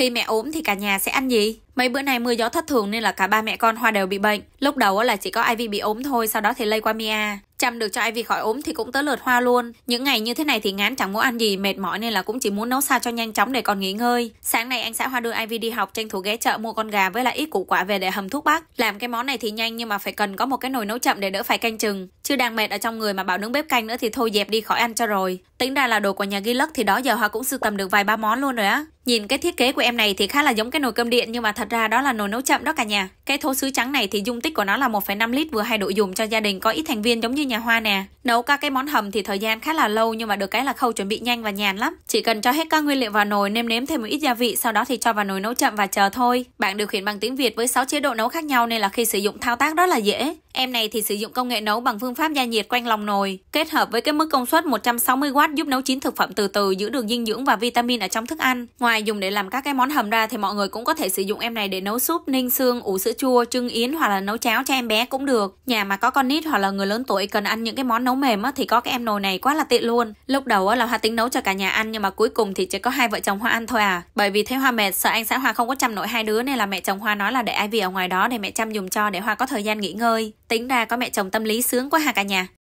Khi mẹ ốm thì cả nhà sẽ ăn gì? Mấy bữa nay mưa gió thất thường nên là cả ba mẹ con Hoa đều bị bệnh. Lúc đầu là chỉ có Ivy bị ốm thôi, sau đó thì lây qua Mia. Chăm được cho Ivy khỏi ốm thì cũng tới lượt Hoa luôn. Những ngày như thế này thì ngán chẳng muốn ăn gì, mệt mỏi nên là cũng chỉ muốn nấu sao cho nhanh chóng để còn nghỉ ngơi. Sáng nay anh xã Hoa đưa Ivy đi học tranh thủ ghé chợ mua con gà với lại ít củ quả về để hầm thuốc bắc. Làm cái món này thì nhanh nhưng mà phải cần có một cái nồi nấu chậm để đỡ phải canh chừng. Chứ đang mệt ở trong người mà bảo nướng bếp canh nữa thì thôi dẹp đi khỏi ăn cho rồi. Tính ra là đồ của nhà ghi lắc thì đó giờ Hoa cũng sưu tầm được vài ba món luôn rồi á. Nhìn cái thiết kế của em này thì khá là giống cái nồi cơm điện nhưng mà thật ra đó là nồi nấu chậm đó cả nhà. Cái thố sứ trắng này thì dung tích của nó là 1,5 lít vừa hay đủ dùng cho gia đình có ít thành viên giống như nhà Hoa nè. Nấu các cái món hầm thì thời gian khá là lâu nhưng mà được cái là khâu chuẩn bị nhanh và nhàn lắm. Chỉ cần cho hết các nguyên liệu vào nồi nêm nếm thêm một ít gia vị sau đó thì cho vào nồi nấu chậm và chờ thôi. Bạn điều khiển bằng tiếng Việt với 6 chế độ nấu khác nhau nên là khi sử dụng thao tác rất là dễ. Em này thì sử dụng công nghệ nấu bằng phương pháp gia nhiệt quanh lòng nồi, kết hợp với cái mức công suất 160W giúp nấu chín thực phẩm từ từ giữ được dinh dưỡng và vitamin ở trong thức ăn. Ngoài Ngoài dùng để làm các cái món hầm ra thì mọi người cũng có thể sử dụng em này để nấu súp, ninh xương, ủ sữa chua, trưng yến hoặc là nấu cháo cho em bé cũng được. Nhà mà có con nít hoặc là người lớn tuổi cần ăn những cái món nấu mềm á, thì có cái em nồi này quá là tiện luôn. Lúc đầu là Hoa tính nấu cho cả nhà ăn nhưng mà cuối cùng thì chỉ có hai vợ chồng Hoa ăn thôi à. Bởi vì thấy Hoa mệt sợ anh xã Hoa không có chăm nổi hai đứa nên là mẹ chồng Hoa nói là để ai Ivy ở ngoài đó để mẹ chăm dùng cho để Hoa có thời gian nghỉ ngơi. Tính ra có mẹ chồng tâm lý sướng quá ha cả nhà.